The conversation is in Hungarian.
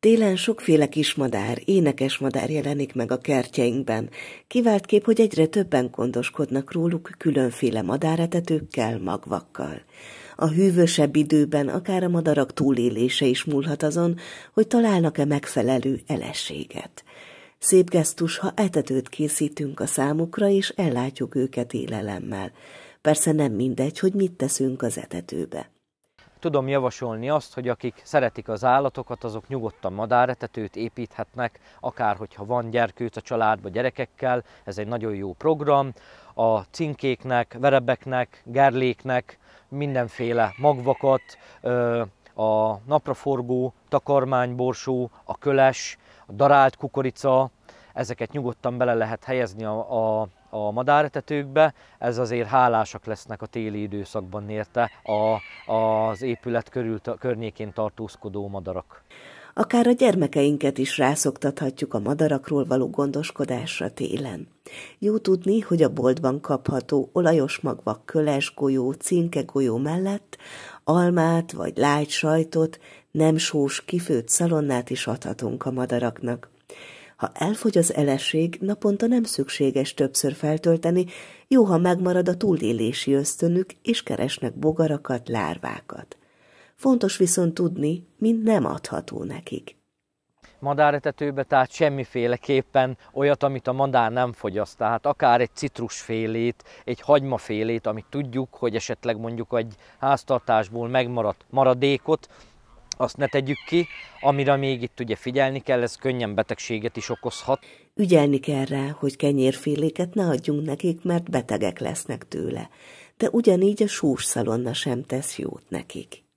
Télen sokféle kismadár, énekes madár jelenik meg a kertjeinkben. Kivált kép, hogy egyre többen gondoskodnak róluk különféle madáretetőkkel, magvakkal. A hűvösebb időben akár a madarak túlélése is múlhat azon, hogy találnak-e megfelelő eleséget. Szép gesztus, ha etetőt készítünk a számukra, és ellátjuk őket élelemmel. Persze nem mindegy, hogy mit teszünk az etetőbe tudom javasolni azt, hogy akik szeretik az állatokat, azok nyugodtan madáretetőt építhetnek, akár hogyha van gyerkőt a családba gyerekekkel, ez egy nagyon jó program. A cinkéknek, verebeknek, gerléknek, mindenféle magvakat, a napraforgó, takarmányborsó, a köles, a darált kukorica, ezeket nyugodtan bele lehet helyezni a, a a madártetőkbe, ez azért hálásak lesznek a téli időszakban érte a, az épület körül, környékén tartózkodó madarak. Akár a gyermekeinket is rászoktathatjuk a madarakról való gondoskodásra télen. Jó tudni, hogy a boltban kapható olajos magvak köles golyó, cinke golyó mellett almát vagy lágy sajtot, nem sós kifőtt szalonnát is adhatunk a madaraknak. Ha elfogy az eleség, naponta nem szükséges többször feltölteni, jó, ha megmarad a túlélési ösztönük, és keresnek bogarakat, lárvákat. Fontos viszont tudni, mi nem adható nekik. Madáretetőbe tehát semmiféleképpen olyat, amit a madár nem fogyaszt. Tehát akár egy citrusfélét, egy hagymafélét, amit tudjuk, hogy esetleg mondjuk egy háztartásból megmaradt maradékot, azt ne tegyük ki, amire még itt ugye figyelni kell, ez könnyen betegséget is okozhat. Ügyelni kell rá, hogy kenyérféléket ne adjunk nekik, mert betegek lesznek tőle, de ugyanígy a szalonna sem tesz jót nekik.